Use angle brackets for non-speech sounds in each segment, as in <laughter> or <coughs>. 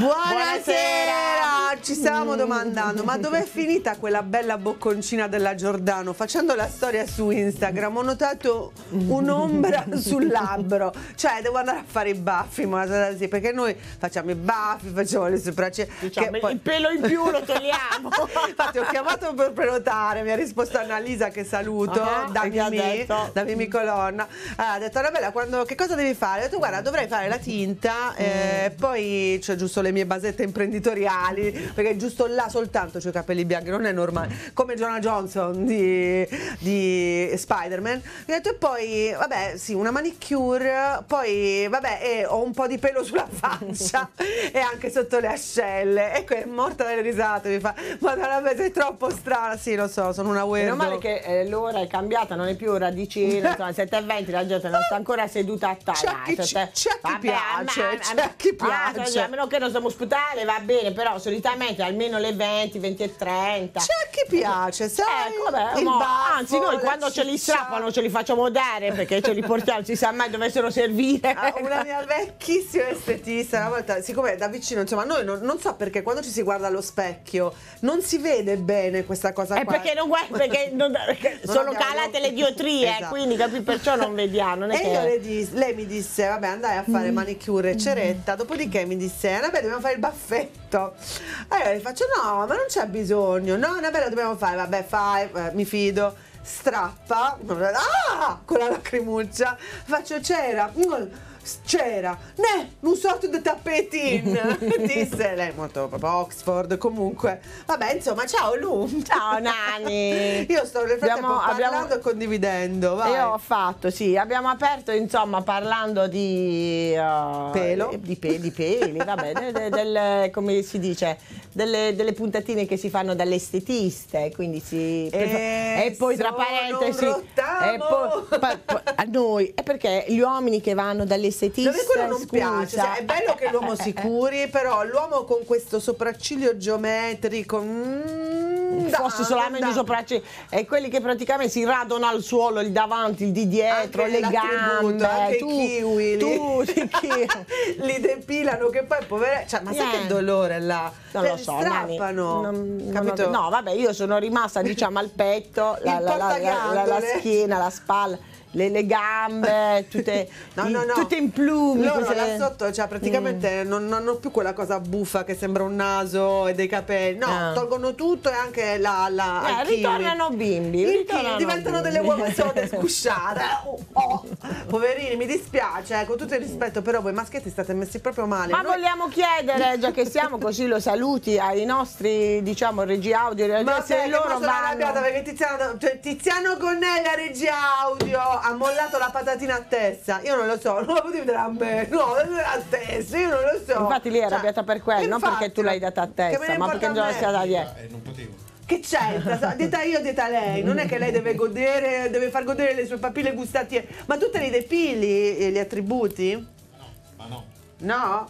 Buonasera. Ci stavamo domandando, ma dov'è finita quella bella bocconcina della Giordano? Facendo la storia su Instagram ho notato un'ombra sul labbro, cioè devo andare a fare i baffi, ma sì, perché noi facciamo i baffi, facciamo le sopracciglia. Diciamo, poi... il pelo in più lo togliamo. <laughs> Infatti ho chiamato per prenotare, mi ha risposto Annalisa che saluto, ah, da Mimì, da Mimì Colonna. Allora, ha detto, Annabella, quando, che cosa devi fare? Ho detto, guarda, dovrei fare la tinta, eh, mm. poi c'è cioè, giusto le mie basette imprenditoriali, perché giusto là soltanto c'ho i capelli bianchi, non è normale. Come Jonah Johnson di, di Spider-Man. Ho detto e poi, vabbè, sì, una manicure, poi, vabbè, eh, ho un po' di pelo sulla <laughs> faccia e anche sotto le ascelle. Ecco, è morta dalle risate, mi fa, ma non madonna, sei troppo strana. Sì, lo so, sono una weirdo. Meno male che eh, l'ora è cambiata, non è più ora di cena, insomma, 7.20 la gente non sta ancora seduta a tavola. C'è chi, piace, cioè, c'è chi piace. A meno che non siamo ospitali, va bene, però solitamente veramente almeno le 20, 20 e 30. C'è chi piace, eh, sai? Ecco, vabbè, mo, baffo, anzi, noi quando ce li strappano ce li facciamo dare perché ce li portiamo, si sa mai dovessero servire. Ah, una mia vecchissima estetista, una volta, siccome da vicino, insomma, noi non, non, so perché quando ci si guarda allo specchio non si vede bene questa cosa. È eh, qua. perché non guarda, perché <laughs> non, perché non sono calate le diotrie, esatto. quindi capi, perciò non vediamo. Non e che... io dis, lei mi disse, vabbè, andai a fare mm. manicure e mm. ceretta, dopodiché mi disse, vabbè, dobbiamo fare il baffetto. Allora eh, gli faccio no, ma non c'è bisogno, no, vabbè lo dobbiamo fare, vabbè fai, eh, mi fido. Strappa, ah, con la lacrimuccia, faccio c'era. Mm c'era né un sorto di tappetin <laughs> disse lei molto proprio Oxford comunque vabbè insomma ciao Lu ciao Nani <laughs> io sto nel frattempo abbiamo, parlando abbiamo, e condividendo vai. io ho fatto sì abbiamo aperto insomma parlando di uh, pelo eh, di, pe, di peli vabbè de, de, del, come si dice delle, delle, puntatine che si fanno dalle estetiste quindi si e, eh, e poi tra parentesi e poi, pa, pa, a noi è perché gli uomini che vanno dalle estetista. Dove quello non scusa. piace, cioè, è bello che l'uomo si curi, <laughs> però l'uomo con questo sopracciglio geometrico... Mm, Forse solamente da. sopracciglio, è quelli che praticamente si radono al suolo, il davanti, il di dietro, anche le gambe, anche tu, <laughs> i kiwi, tu, li, depilano, che poi povere... Cioè, ma yeah. sai che dolore là? Non cioè, lo so, strappano, non, Non no, vabbè, io sono rimasta diciamo al petto, la, la, la, la schiena, la spalla le, le gambe, <laughs> tutte, no, no, no. tutte in plumi. Loro cose... là sotto, cioè praticamente mm. non, non, hanno più quella cosa buffa che sembra un naso e dei capelli. No, ah. tolgono tutto e anche la... la eh, ritornano bimbi. Ritornano diventano bimbi. delle uova sode <laughs> sgusciate. Oh, oh. Poverini, mi dispiace, eh, con tutto il rispetto, però voi maschietti state messi proprio male. Ma Noi... vogliamo chiedere, già che siamo, così lo saluti ai nostri, diciamo, regia audio. ma se loro sono arrabbiata perché Tiziano, cioè, Tiziano Connella, regia audio, ha mollato la patatina a testa. Io non lo so, non la potevi dare a me. No, a testa, io non lo so. Infatti lì era cioè, arrabbiata per quello, non perché tu l'hai data a testa, ma perché non la sia da eh, non potevo. Che c'entra? Dieta io, dieta lei. Non è che lei deve godere, deve far godere le sue papille gustative. Ma tu te li depili, eh, gli attributi? No, ma no. No?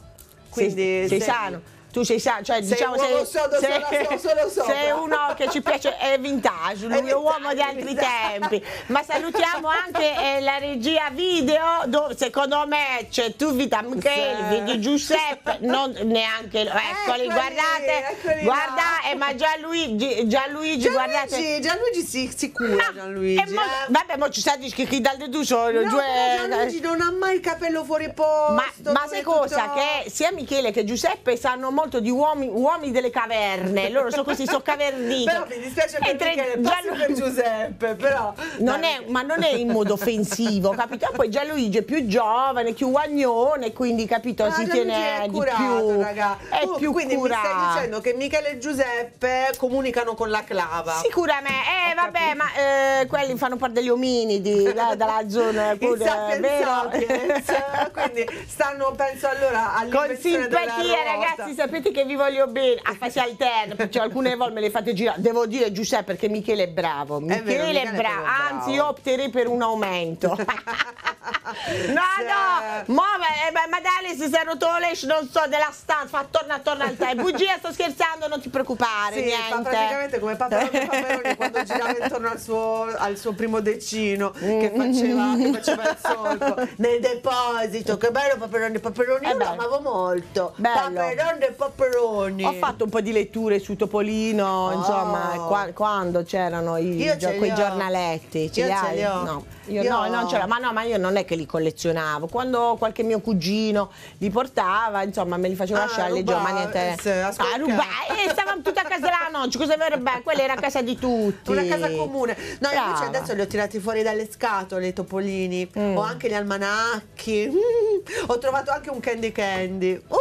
Quindi sei, sei, sei sano tu sei, sa, cioè, sei diciamo, sei, sodo, sei, solo, solo sei, uno che ci piace, è vintage, lui è, è uomo di altri vintage. tempi. Ma salutiamo anche eh, la regia video, dove, secondo me c'è tu Vita Michele, di Giuseppe, non neanche, eh, eccoli, eccoli guardate, eccoli guarda, no. eh, ma Gianluigi, Gianluigi, Gianluigi, guardate. Gianluigi si, sicuro, no, ah, Gianluigi. Eh. vabbè, mo ci sa di che dal deducio, no, due, Gianluigi non ha mai il capello fuori posto. Ma, ma sai cosa? Tutto... Che sia Michele che Giuseppe sanno molto molto di uomini, uomini delle caverne, loro sono questi, sono cavernici. però mi dispiace per tre, Gianlu... per Giuseppe, però... Non è, ma non è in modo offensivo, capito? Poi Gianluigi è più giovane, più guagnone, quindi, capito, ah, si Gianluigi tiene è curato, di più... Raga. È tu, più quindi curato. mi stai dicendo che Michele e Giuseppe comunicano con la clava. Sicuramente, eh Ho vabbè, capito. ma eh, quelli fanno parte degli ominidi, là, dalla zona... <laughs> Pure, sapiens quindi stanno, penso, allora all'invenzione della rosa. Con simpatia, ragazzi, sapete che vi voglio bene a ah, fasi alterne, cioè alcune volte me le fate girare. Devo dire Giuseppe perché Michele è bravo. Michele è, vero, Michele è bravo. Anzi, io opterei per un aumento. <laughs> no, sì. no, certo. eh, ma, ma, ma dai, si è rotto non so, della stanza, fa torna attorno al te. <laughs> Bugia, sto scherzando, non ti preoccupare. Sì, niente. fa praticamente come Paperone Paperoni quando girava intorno al suo, al suo primo decino mm. che, faceva, <laughs> che faceva, il solco nel deposito. Che bello Paperone Paperoni io lo amavo molto. Bello. Paperone Paperoni. Ho fatto un po' di letture su Topolino, oh. insomma, qua, quando c'erano i, gio quei giornaletti. Ce io li hai? No, io, io no, non ce l'ho, ma no, ma io non è che li collezionavo. Quando qualche mio cugino li portava, insomma, me li faceva ah, lasciare alle giovani a eh, Se, ah, rubai, eh, stavamo tutti a casa la noce, cosa verrebbe? Quella era casa di tutti. Una casa comune. No, Brava. invece adesso li ho tirati fuori dalle scatole, i topolini. Mm. Ho anche gli almanacchi. Mm. <laughs> Ho trovato anche un candy candy. Uh!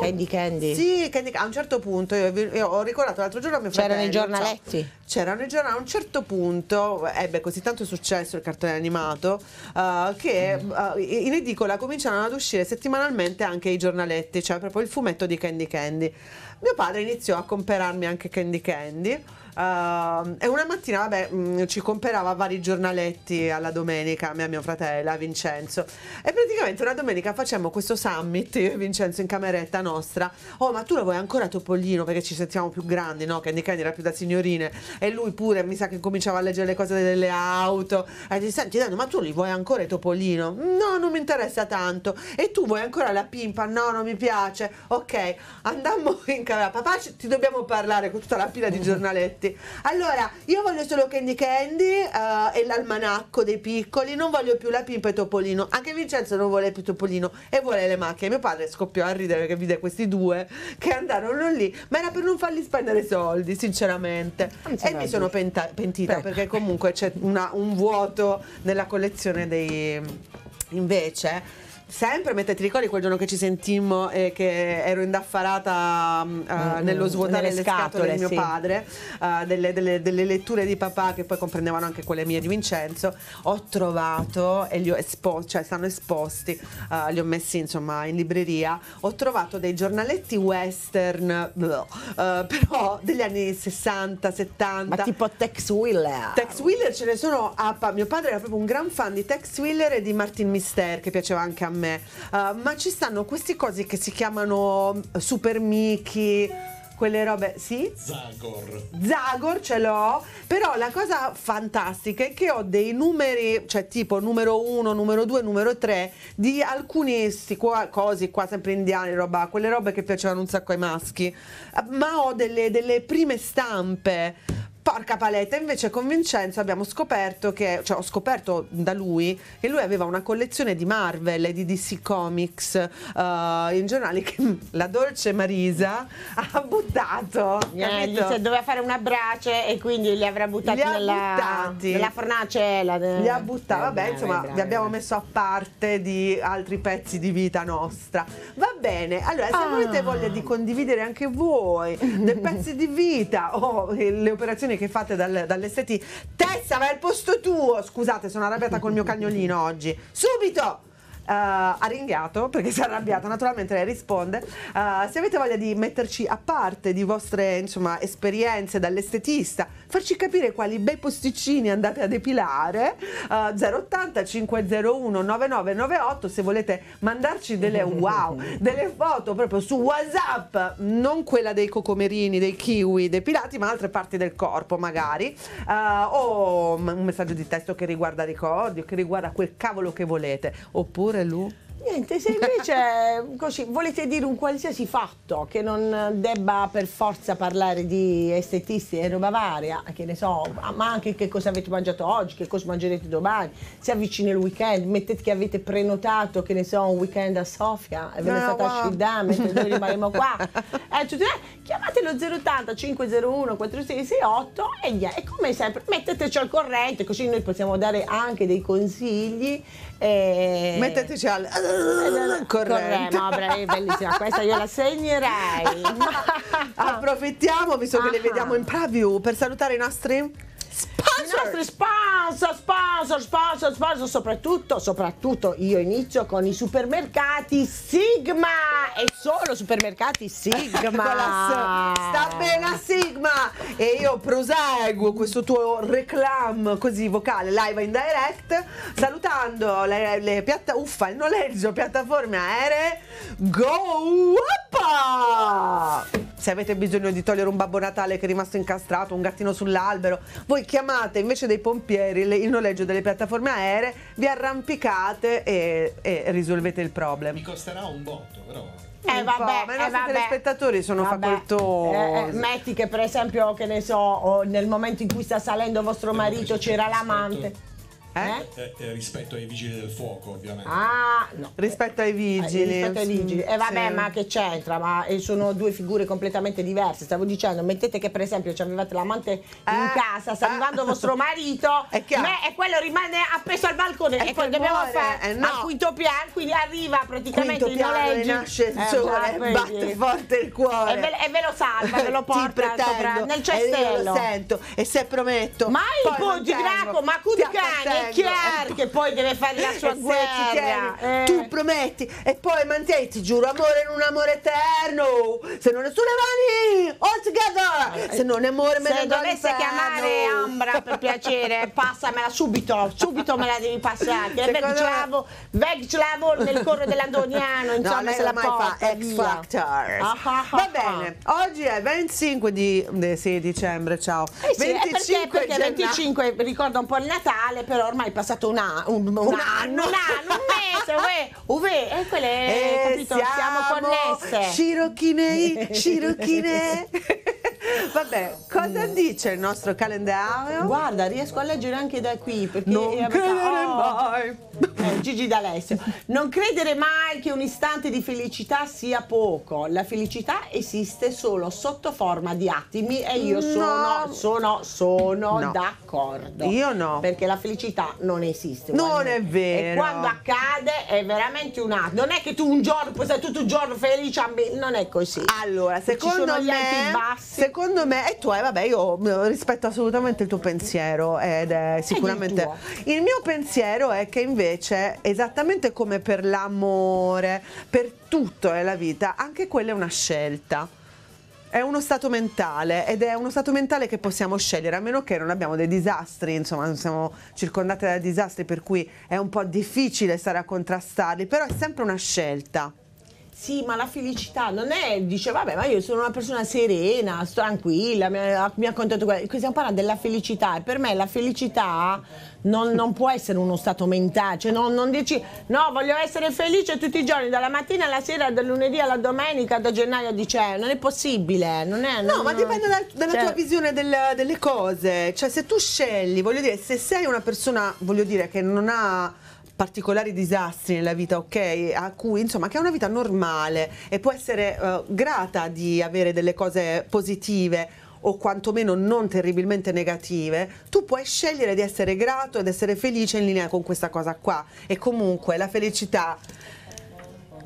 Candy candy? Sì, sì, che a un certo punto, io, io ho ricordato l'altro giorno a mio fratello. C'erano i giornaletti. C'erano i giornali, a un certo punto ebbe così tanto successo il cartone animato uh, che uh, in edicola cominciarono ad uscire settimanalmente anche i giornaletti, cioè proprio il fumetto di Candy Candy. Mio padre iniziò a comprarmi anche Candy Candy Uh, e una mattina, vabbè, mh, mm, ci comperava vari giornaletti alla domenica, a me e a mio fratello, a Vincenzo. E praticamente una domenica facciamo questo summit, io e Vincenzo, in cameretta nostra. Oh, ma tu lo vuoi ancora Topolino? Perché ci sentiamo più grandi, no? Candy Candy era più da signorine. E lui pure, mi sa che cominciava a leggere le cose delle auto. E dice, senti, Dano, ma tu li vuoi ancora Topolino? No, non mi interessa tanto. E tu vuoi ancora la pimpa? No, non mi piace. Ok, andammo in camera. Papà, ci, ti dobbiamo parlare con tutta la pila di <laughs> giornaletti tutti. Allora, io voglio solo Candy Candy uh, e l'almanacco dei piccoli, non voglio più la Pimpa e Topolino. Anche Vincenzo non vuole più Topolino e vuole le macchine. Mio padre scoppiò a ridere che vide questi due che andarono lì, ma era per non fargli spendere soldi, sinceramente. e mi sono penta, pentita Beh. perché comunque c'è una, un vuoto nella collezione dei... Invece, sempre mentre ti ricordi quel giorno che ci sentimmo e che ero indaffarata uh, nello svuotare le scatole, di mio sì. padre uh, delle, delle, delle, letture di papà che poi comprendevano anche quelle mie di Vincenzo ho trovato e li ho esposti cioè stanno esposti uh, li ho messi insomma in libreria ho trovato dei giornaletti western però degli anni 60 70 ma tipo Tex Wheeler Tex Wheeler ce ne sono a mio padre era proprio un gran fan di Tex Wheeler e di Martin Mister che piaceva anche a me me, uh, ma ci stanno questi cosi che si chiamano mm, Super Mickey quelle robe, sì? Zagor. Zagor ce l'ho, però la cosa fantastica è che ho dei numeri, cioè tipo numero 1, numero 2, numero 3 di alcuni qua, cosi qua sempre indiani, roba, quelle robe che piacevano un sacco ai maschi, eh, ma ho delle, delle prime stampe Porca paletta, invece con Vincenzo abbiamo scoperto che, cioè ho scoperto da lui che lui aveva una collezione di Marvel e di DC Comics uh, in giornali che <laughs> la dolce Marisa ha buttato. Eh, gli si doveva fare una brace e quindi li avrà buttati li nella, buttati. nella fornacella. Eh. Li ha buttati, vabbè, eh, insomma, brava, li abbiamo brava. messo a parte di altri pezzi di vita nostra. Va bene, allora se ah. avete voglia di condividere anche voi dei pezzi di vita o le operazioni precisazioni che fate dal, dall'ST. Tessa, vai al posto tuo. Scusate, sono arrabbiata col mio cagnolino oggi. Subito! Uh, ha ringhiato perché si è arrabbiata, naturalmente lei risponde. Uh, se avete voglia di metterci a parte di vostre insomma, esperienze dall'estetista, farci capire quali bei posticini andate a depilare uh, 080 501 9998 se volete mandarci delle <laughs> wow delle foto proprio su whatsapp non quella dei cocomerini dei kiwi depilati ma altre parti del corpo magari uh, o un messaggio di testo che riguarda ricordi o che riguarda quel cavolo che volete oppure lui Niente, se invece <laughs> così, volete dire un qualsiasi fatto che non debba per forza parlare di estetisti e roba varia, che ne so, ma anche che cosa avete mangiato oggi, che cosa mangerete domani, si avvicina il weekend, mettete che avete prenotato, che ne so, un weekend a Sofia e ve ne no, eh, state a Shidam mentre noi rimaniamo qua. <laughs> Eh, tutti, eh, chiamate 080 501 4668 e, via. e come sempre metteteci al corrente così noi possiamo dare anche dei consigli. E... Eh, metteteci al corremo. corremo bravi, bellissima, questa io la segnerei. <laughs> Approfittiamo, visto che le ah. vediamo in preview, per salutare i nostri Sponsor! I nostri sponsor, sponsor, sponsor, sponsor, soprattutto, soprattutto io inizio con i supermercati Sigma e solo supermercati Sigma. <laughs> Sta bene a Sigma e io proseguo questo tuo reclam così vocale live in direct salutando le, le piatta uffa il noleggio piattaforme aeree Go Up! se avete bisogno di togliere un babbo Natale che è rimasto incastrato, un gattino sull'albero, voi chiamate invece dei pompieri il noleggio delle piattaforme aeree, vi arrampicate e, e risolvete il problema. Mi costerà un botto però. Eh, eh un vabbè, ma i eh, nostri eh, telespettatori sono vabbè. facoltosi. Eh, eh, metti che per esempio, che ne so, nel momento in cui sta salendo vostro marito c'era l'amante. Eh? eh? Eh, eh, rispetto ai vigili del fuoco, ovviamente. Ah, no. Rispetto ai eh, vigili. rispetto ai vigili. E eh, vabbè, sì. ma che c'entra? Ma sono due figure completamente diverse. Stavo dicendo, mettete che per esempio ci avevate l'amante in casa, sta arrivando vostro marito, <laughs> e quello rimane appeso al balcone. E, poi dobbiamo fare no. al quinto piano, quindi arriva praticamente quinto piano, noleggi. nasce il sole, eh, batte forte il cuore. E ve, e ve lo salva, ve lo <laughs> porta pretendo, nel cestello. E lo sento, e se prometto. Ma il po' di graco, ma cu di cane. Lecchiar che poi deve fare la sua guerra. Eh. Tu prometti e poi mantieni, ti giuro, amore in un amore eterno. Se non è sulle mani, all together. Eh, eh, se non è amore, me ne dovesse chiamare Ambra per piacere, <laughs> passamela subito, subito me la devi passare. Che Vegslavo, Vegslavo nel corso dell'Andoniano, insomma, no, se la mai porta, fa X Factor. Ah, ah, ah, Va bene, oggi è 25 di, eh, sì, dicembre, ciao. Eh sì, 25 perché, perché 25 ricorda un po' il Natale, però ormai è passato un, un, un, un anno. un anno, un mese, uè, uè, e quelle, <laughs> e capito, siamo, siamo connesse. Scirochinei, <laughs> scirochinei. <laughs> Vabbè, cosa dice il nostro calendario? Guarda, riesco a leggere anche da qui. Perché non credere oh. mai. Eh, Gigi D'Alessio. Non credere mai che un istante di felicità sia poco. La felicità esiste solo sotto forma di attimi e io sono, no. sono, sono no. d'accordo. Io no. Perché la felicità non esiste. Non quando... è vero. E quando accade è veramente un attimo. Non è che tu un giorno puoi stare tutto un giorno felice, non è così. Allora, secondo me, secondo me, e tu, hai, vabbè, io rispetto assolutamente il tuo pensiero ed è sicuramente... Ed il, il mio pensiero è che invece c'è esattamente come per l'amore, per tutto è la vita, anche quella è una scelta. È uno stato mentale ed è uno stato mentale che possiamo scegliere, a meno che non abbiamo dei disastri, insomma, non siamo circondati da disastri per cui è un po' difficile stare a contrastarli, però è sempre una scelta. Sì, ma la felicità non è, dice, vabbè, ma io sono una persona serena, tranquilla, mi ha, mi ha contato quello. Stiamo parlando della felicità e per me la felicità non, non può essere uno stato mentale, cioè non, non, dici, no, voglio essere felice tutti i giorni, dalla mattina alla sera, dal lunedì alla domenica, da gennaio a dicembre, non è possibile, non è... Non, no, ma dipende dalla, dalla cioè... tua visione del, delle cose, cioè se tu scegli, voglio dire, se sei una persona, voglio dire, che non ha particolari disastri nella vita, ok? A cui, insomma, che ha una vita normale e può essere uh, grata di avere delle cose positive o quantomeno non terribilmente negative, tu puoi scegliere di essere grato ed essere felice in linea con questa cosa qua. E comunque la felicità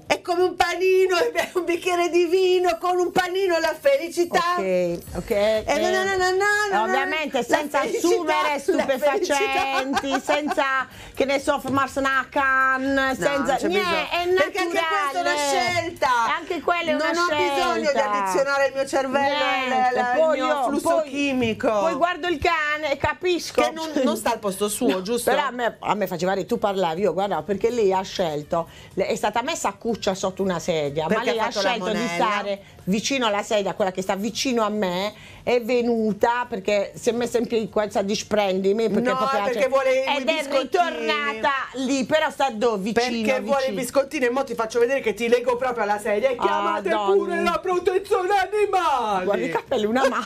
è come un panino <laughs> un bicchiere di vino con un panino la felicità. Ok, ok. E eh, no, no, no, eh, ovviamente senza assumere stupefacenti, senza che ne so, fumarsi una canna, senza niente, è Perché anche questa è una scelta. Anche quella è una non scelta. Non ho bisogno di addizionare il mio cervello al mio flusso poi, chimico. Poi guardo il cane e capisco che non, non sta al posto suo, giusto? Però a me, a me faceva che tu parlavi, io guardavo perché lei ha scelto, è stata messa a cucina seduccia sotto una sedia, Perché ma lei ha, ha scelto di stare vicino alla sedia, quella che sta vicino a me, è venuta perché si è messa in piedi questa di sprendimi perché, no, perché cioè, vuole ed è ritornata lì, però sta dove? Vicino, perché vicino. vuole i biscottini e mo ti faccio vedere che ti leggo proprio alla sedia e ah, chiamate ah, pure la protezione animale! Guarda i capelli, una mano!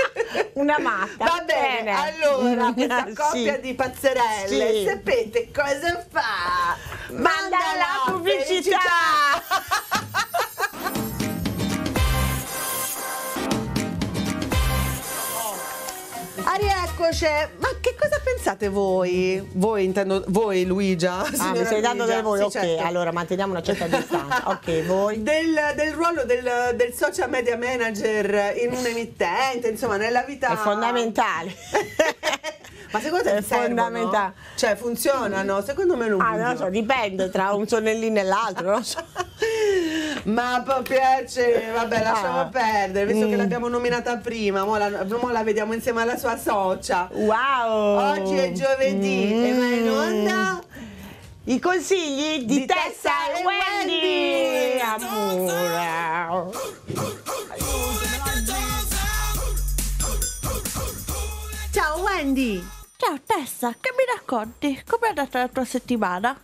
<laughs> una matta. Va bene, bene. allora <laughs> questa coppia sì. di pazzerelle, sì. sapete cosa fa? c'è. Cioè, ma che cosa pensate voi? Voi intendo voi Luigia? Ah, mi stai dando del voi, sì, ok. Certo. Allora manteniamo una certa distanza. ok, voi. Del, del ruolo del, del, social media manager in un emittente, insomma, nella vita. È fondamentale. <laughs> Ma secondo te è fondamentale. Cioè funzionano? Secondo me non. Ah, non so, dipende tra un sonnellino e l'altro, non so. <laughs> Ma piace, vabbè, ah. lasciamo perdere, visto mm. che l'abbiamo nominata prima, mo la, mo la, vediamo insieme alla sua socia. Wow! Oggi è giovedì mm. e va in onda i consigli di, di Tessa, Tessa e Wendy. Wendy. Ciao Wendy! Ciao Tessa, che mi racconti? Com'è andata la tua settimana?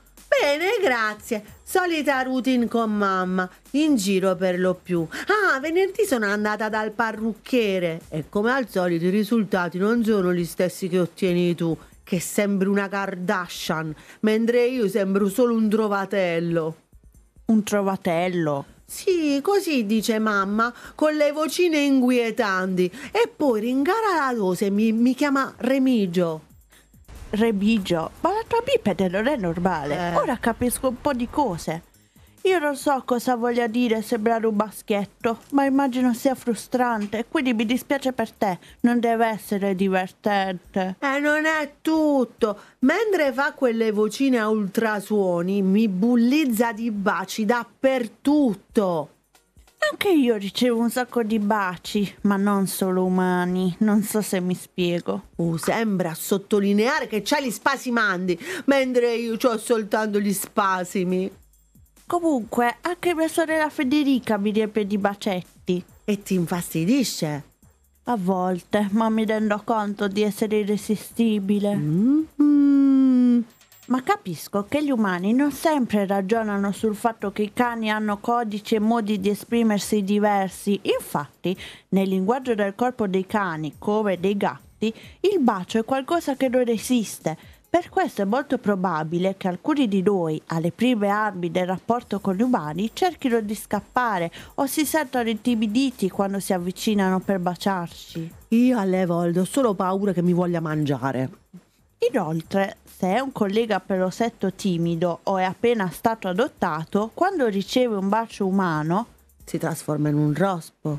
Bene, grazie. Solita routine con mamma, in giro per lo più. Ah, venerdì sono andata dal parrucchiere e come al solito i risultati non sono gli stessi che ottieni tu, che sembri una Kardashian, mentre io sembro solo un trovatello. Un trovatello? Sì, così dice mamma, con le vocine inquietanti. E poi ringara la dose mi, mi chiama Remigio. Remigio, ma la tua bipede non è normale. Eh. Ora capisco un po' di cose. Io non so cosa voglia dire sembrare un maschietto, ma immagino sia frustrante, quindi mi dispiace per te, non deve essere divertente. E eh, non è tutto. Mentre fa quelle vocine a ultrasuoni, mi bullizza di baci dappertutto. Anche io ricevo un sacco di baci, ma non solo umani. Non so se mi spiego. Uh, sembra sottolineare che c'hai gli spasimandi, mentre io ho soltanto gli spasimi. Comunque, anche mia sorella Federica mi riempie di bacetti. E ti infastidisce? A volte, ma mi rendo conto di essere irresistibile. Mm-hmm. Ma capisco che gli umani non sempre ragionano sul fatto che i cani hanno codici e modi di esprimersi diversi. Infatti, nel linguaggio del corpo dei cani, come dei gatti, il bacio è qualcosa che non esiste. Per questo è molto probabile che alcuni di noi, alle prime armi del rapporto con gli umani, cerchino di scappare o si sentano intimiditi quando si avvicinano per baciarci. Io alle volte ho solo paura che mi voglia mangiare. Inoltre, se è un collega pelosetto timido o è appena stato adottato, quando riceve un bacio umano si trasforma in un rospo.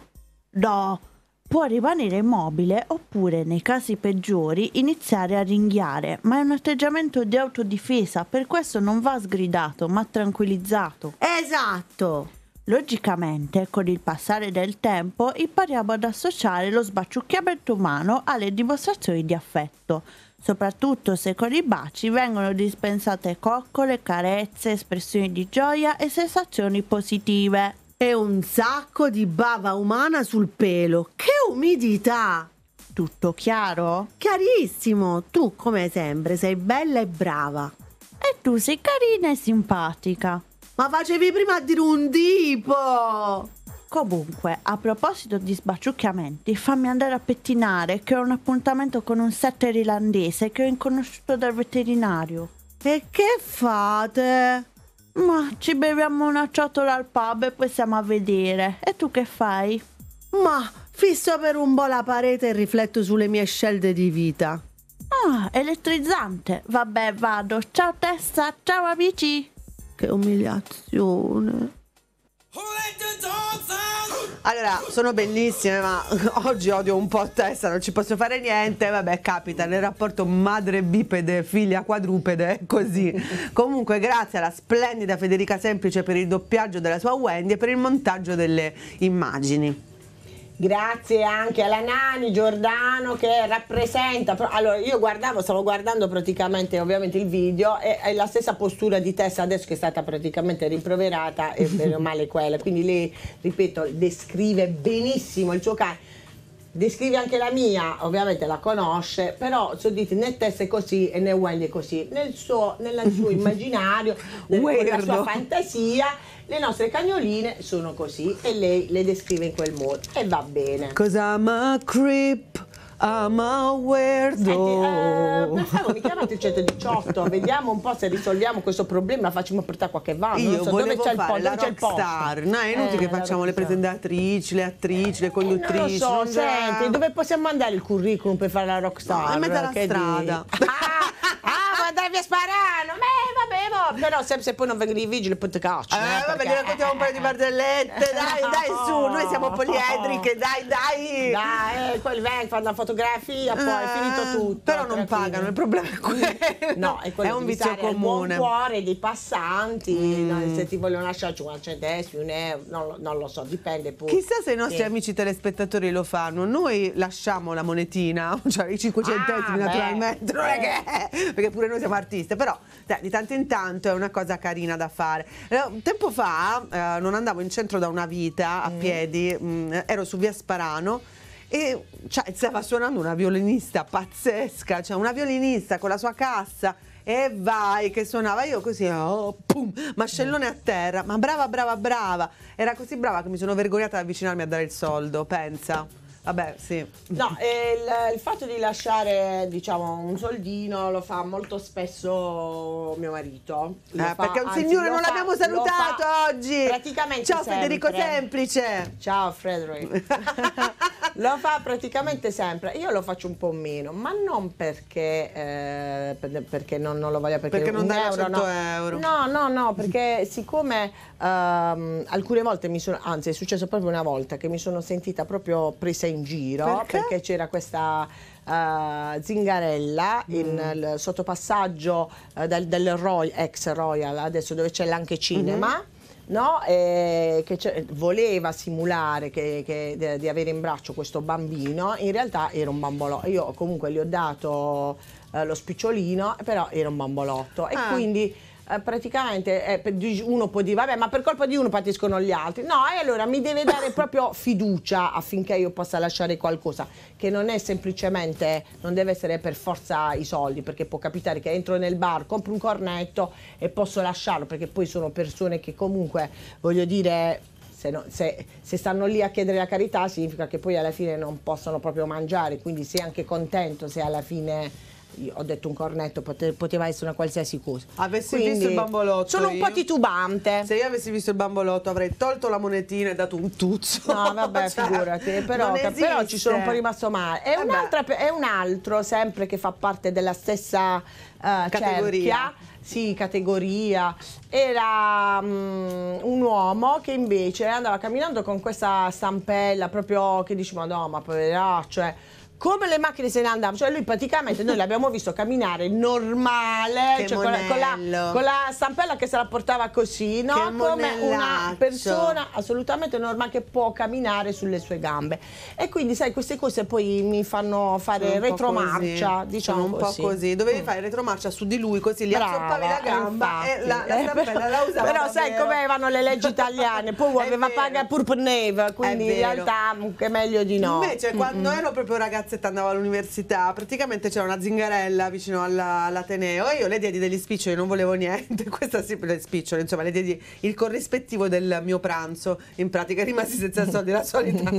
No, può rimanere immobile oppure, nei casi peggiori, iniziare a ringhiare, ma è un atteggiamento di autodifesa, per questo non va sgridato, ma tranquillizzato. Esatto! Logicamente, con il passare del tempo, impariamo ad associare lo sbaciucchiamento umano alle dimostrazioni di affetto Soprattutto se con i baci vengono dispensate coccole, carezze, espressioni di gioia e sensazioni positive. E un sacco di bava umana sul pelo. Che umidità! Tutto chiaro? Chiarissimo! Tu, come sempre, sei bella e brava. E tu sei carina e simpatica. Ma facevi prima a dire un tipo! Comunque, a proposito di sbaciucchiamenti, fammi andare a pettinare che ho un appuntamento con un setter irlandese che ho inconosciuto dal veterinario. E che fate? Ma ci beviamo una ciotola al pub e poi siamo a vedere. E tu che fai? Ma fisso per un po' la parete e rifletto sulle mie scelte di vita. Ah, elettrizzante. Vabbè, vado. Ciao testa, ciao amici. Che umiliazione. Allora, sono bellissime, ma <laughs> oggi odio un po' a testa, non ci posso fare niente. Vabbè, capita nel rapporto madre bipede, figlia quadrupede, è così. Comunque, grazie alla splendida Federica Semplice per il doppiaggio della sua Wendy e per il montaggio delle immagini. Grazie anche alla Nani Giordano che rappresenta. Allora, io guardavo, stavo guardando praticamente ovviamente il video e, e la stessa postura di Tessa adesso che è stata praticamente rimproverata e meno <laughs> male quella. Quindi lei, ripeto, descrive benissimo il suo cane. Descrive anche la mia, ovviamente la conosce, però so dite, né Tess è così e né Wendy è così. Nel suo, nel suo <laughs> immaginario, nella sua fantasia le nostre cagnoline sono così e lei le descrive in quel modo e va bene. cosa I'm creep. I'm a weirdo. Senti, eh, mi chiamate il 118, vediamo un po' se risolviamo questo problema, facciamo portare qualche vanno. Io so, volevo dove fare la dove rockstar, no, è inutile eh, che facciamo le presentatrici, le attrici, le conduttrici. Eh, non lo so, senti, da... dove possiamo mandare il curriculum per fare la rockstar? No, a metà la strada. ah, ah, ma andavi a sparare, non me però se, se poi non vengono i vigili poi ti caccio. Eh, eh, vabbè, gli raccontiamo un paio di barzellette, eh, eh, eh, dai, no. dai su, noi siamo poliedriche, dai, dai. Dai, quel vengono, fanno la fotografia, poi è finito tutto. Però non pagano, il problema è quello. No, è, quello è un vizio comune. Il buon cuore dei passanti, mm. no, se ti vogliono lasciarci un centesimo, un euro, non, non, lo so, dipende pure. Chissà se i nostri sì. amici telespettatori lo fanno, noi lasciamo la monetina, <laughs> cioè i 5 centesimi ah, naturalmente, beh, non è che... perché pure noi siamo artiste però dai, di tanto in tanto appunto è una cosa carina da fare. Eh, tempo fa eh, non andavo in centro da una vita a mm. piedi, mh, mm, ero su via Sparano e cioè, stava suonando una violinista pazzesca, cioè una violinista con la sua cassa e vai che suonava io così oh, pum, mascellone a terra ma brava brava brava era così brava che mi sono vergognata ad avvicinarmi a dare il soldo pensa Vabbè, sì. No, il, il, fatto di lasciare, diciamo, un soldino lo fa molto spesso mio marito. Eh, fa, perché un anzi, signore non fa, l'abbiamo salutato oggi. Praticamente Ciao sempre. Federico Semplice. Ciao Frederick. <laughs> lo fa praticamente sempre. Io lo faccio un po' meno, ma non perché, eh, perché non, non, lo voglia perché, perché non dai euro, 100 no. euro. No, no, no, perché siccome ehm, alcune volte mi sono, anzi è successo proprio una volta che mi sono sentita proprio presa in giro perché, perché c'era questa Uh, Zingarella mm. in uh, sottopassaggio uh, del, del Roy, ex Royal adesso dove c'è l'anche cinema mm -hmm. No? Eh, che voleva simulare che, che, de, di avere in braccio questo bambino, in realtà era un bambolotto. Io comunque gli ho dato eh, lo spicciolino, però era un bambolotto. Ah. E quindi eh, praticamente eh, uno può dire vabbè ma per colpa di uno patiscono gli altri no e allora mi deve dare <coughs> proprio fiducia affinché io possa lasciare qualcosa che non è semplicemente non deve essere per forza i soldi perché può capitare che entro nel bar compro un cornetto e posso lasciarlo perché poi sono persone che comunque voglio dire se, no, se, se, stanno lì a chiedere la carità significa che poi alla fine non possono proprio mangiare, quindi sei anche contento se alla fine io ho detto un cornetto, poteva essere una qualsiasi cosa. Avessi Quindi, visto il bambolotto. Sono un po' titubante. Se io avessi visto il bambolotto avrei tolto la monetina e dato un tuzzo. No, vabbè, <laughs> cioè, figurati. Però, però, ci sono un po' rimasto male. È, eh è, un altro sempre che fa parte della stessa uh, categoria. Cerchia sì, categoria, era um, un uomo che invece andava camminando con questa stampella proprio che dice madonna, ma poveraccio, cioè come le macchine se ne andavano, cioè lui praticamente noi l'abbiamo visto camminare normale, cioè con, la, con, la, con, la, stampella che se la portava così, no? come una persona assolutamente normale che può camminare sulle sue gambe. E quindi sai queste cose poi mi fanno fare retromarcia, diciamo Sono un così. po' così, dovevi mm. fare retromarcia su di lui così gli azzoppavi la gamba infatti. e la, la eh, stampella eh, la usava Però davvero. sai come vanno le leggi italiane, <laughs> poi aveva paga pur neve, quindi in realtà è meglio di no. Invece quando mm -mm. ero proprio ragazza ragazzetta andavo all'università, praticamente c'era una zingarella vicino all'Ateneo e io le diedi degli spiccioli, non volevo niente, <laughs> questa sì, le spiccioli, insomma le diedi il corrispettivo del mio pranzo, in pratica rimasi senza <laughs> soldi, la solita, <laughs>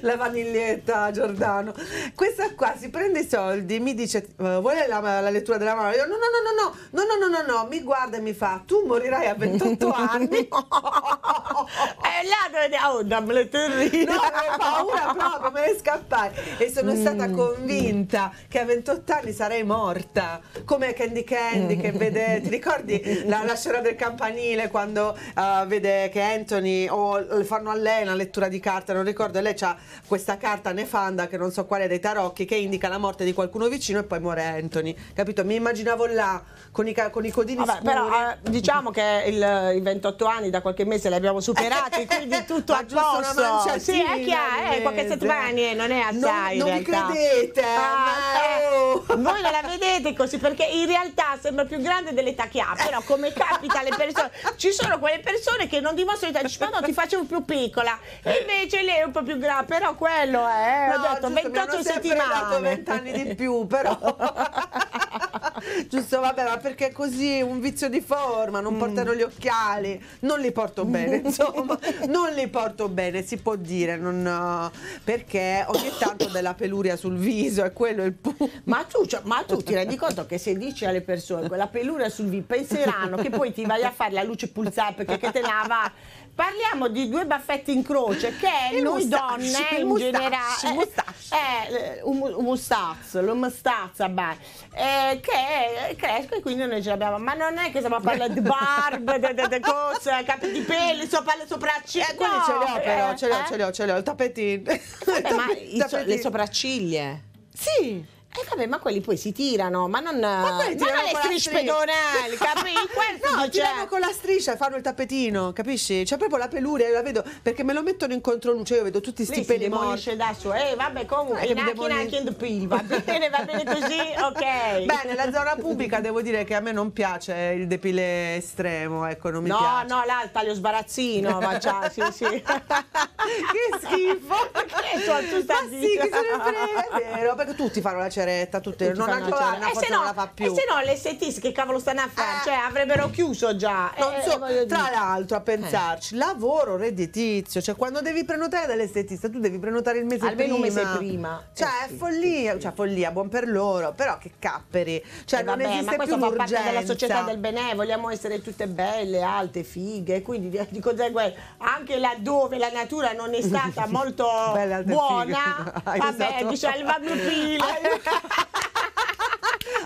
la vaniglietta Giordano. Questa qua si prende i soldi, mi dice eh, vuole la, la lettura della mano? Io no, no, no, no, no, no, no, no, no, mi guarda e mi fa tu morirai a 28 anni. e là, oh, dammele terribile. No, avevo paura proprio, me ne scappai e sono mm. stata convinta che a 28 anni sarei morta, come Candy Candy che vede, ti ricordi la, la scena del campanile quando uh, vede che Anthony o fanno a lei una lettura di carta, non ricordo, e lei ha questa carta nefanda che non so quale dei tarocchi che indica la morte di qualcuno vicino e poi muore Anthony, capito? Mi immaginavo là con i, con i codini Vabbè, però eh, diciamo che il, i 28 anni da qualche mese li abbiamo superati, quindi <laughs> tutto a posto. Sì, è chiaro, eh, qualche settimana non è assai in non realtà. Non mi credete? Ah, eh, no. Voi non la vedete così perché in realtà sembra più grande dell'età che ha, però come capita alle persone, ci sono quelle persone che non dimostrano l'età, dici ma no ti faccio più piccola, e eh. invece lei è un po' più grande, però quello è, eh, no, ho detto, 28 settimane. Dato 20 anni di più però. <laughs> giusto, vabbè, ma perché così un vizio di forma, non mm. porterò gli occhiali, non li porto bene, insomma, non li porto bene, si può dire, non, perché ogni tanto delle <laughs> della peluria sul viso, è quello il punto. Ma tu, cioè, ma tu ti rendi conto che se dici alle persone quella peluria sul viso, penseranno che poi ti vai a fare la luce pulsata perché che te lava parliamo di due baffetti in croce che è il noi donne il in generale è, è eh, eh, un, un mustazzo lo mustazzo beh, eh, che cresco e quindi noi ce l'abbiamo ma non è che stiamo a parlare di barbe di cose capi di peli sopra le sopracciglia eh, no, quelli ce li ho però ce li ho eh? ce li ho ce li ho il tappetino Vabbè, il tappetino. So, le sopracciglia. Sì. E eh vabbè, ma quelli poi si tirano, ma non, ma quelli ma eh, non le strisce pedonali, <laughs> capisci? Questo no, tirano con la striscia, fanno il tappetino, capisci? C'è proprio la peluria, la vedo, perché me lo mettono in controluce, io vedo tutti sti peli morti. da su, eh vabbè, comunque, eh, macchina anche and pil, va bene, va bene così, <laughs> ok. Beh, nella zona pubblica devo dire che a me non piace il depile estremo, ecco, non mi no, piace. No, no, là il taglio sbarazzino, faccia, sì, sì. <laughs> che schifo! insomma, cioè, tu stai Ma sì, chi se ne frega, vero, perché tutti fanno la ceretta, tutte le non hanno cioè, forse no, non la fa più. E se no le STs che cavolo stanno a fare? Eh. Cioè, avrebbero chiuso già. Non eh, so, tra l'altro, a eh. pensarci, eh. lavoro redditizio, cioè quando devi prenotare dall'estetista, tu devi prenotare il mese Almeno prima. Almeno un mese prima. Cioè, eh sì, follia, sì, sì. cioè follia, buon per loro, però che capperi. Cioè, eh non vabbè, esiste ma questo più fa parte della società del bene, vogliamo essere tutte belle, alte, fighe, quindi <laughs> di, conseguenza Anche laddove la natura non è stata <laughs> molto Bella, buona, <laughs> vabbè, dice il vabbè <laughs>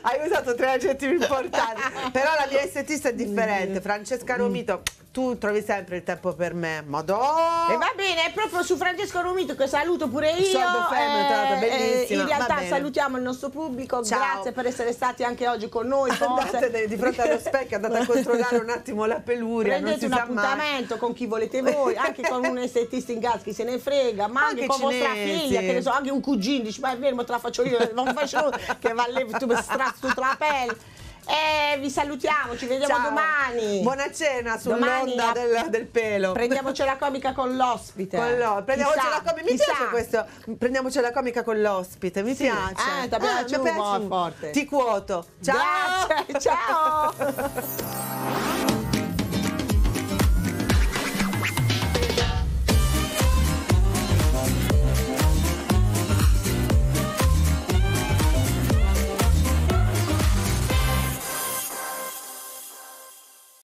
hai usato tre aggettivi importanti <laughs> però la mia estetista è differente mm. Francesca Romito tu trovi sempre il tempo per me. Madonna! E va bene, è proprio su Francesco Romito che saluto pure io. Sono eh, eh bellissima. In realtà salutiamo il nostro pubblico, Ciao. grazie per essere stati anche oggi con noi. Forse. Andate di fronte allo specchio, andate a <laughs> controllare un attimo la peluria. Prendete un appuntamento mai. con chi volete voi, anche con un estetista in gas, chi se ne frega, ma anche, anche con vostra figlia, che ne so, anche un cugino, dice, ma è vero, ma te la faccio io, non faccio che va lì, tu strazzo strazzo la pelle. Eh, vi salutiamo, ci vediamo Ciao. domani. Buona cena sull'onda del, del, pelo. Prendiamoci la comica con l'ospite. Con lo, prendiamoci chissà, comica. Mi chissà. piace questo. Prendiamoci la comica con l'ospite. Mi sì. piace. Eh, ti ah, piace, ah, piace. forte. Ti cuoto. Ciao. Grazie. Ciao. <laughs>